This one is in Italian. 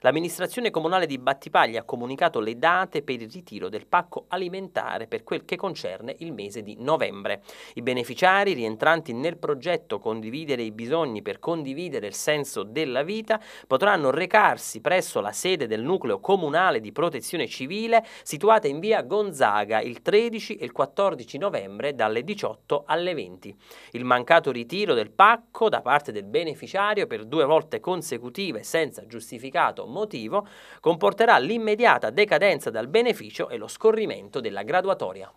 L'amministrazione comunale di Battipaglia ha comunicato le date per il ritiro del pacco alimentare per quel che concerne il mese di novembre. I beneficiari rientranti nel progetto Condividere i bisogni per condividere il senso della vita potranno recarsi presso la sede del nucleo comunale di protezione civile situata in via Gonzaga il 13 e il 14 novembre dalle 18 alle 20. Il mancato ritiro del pacco da parte del beneficiario per due volte consecutive senza giustificato motivo comporterà l'immediata decadenza dal beneficio e lo scorrimento della graduatoria.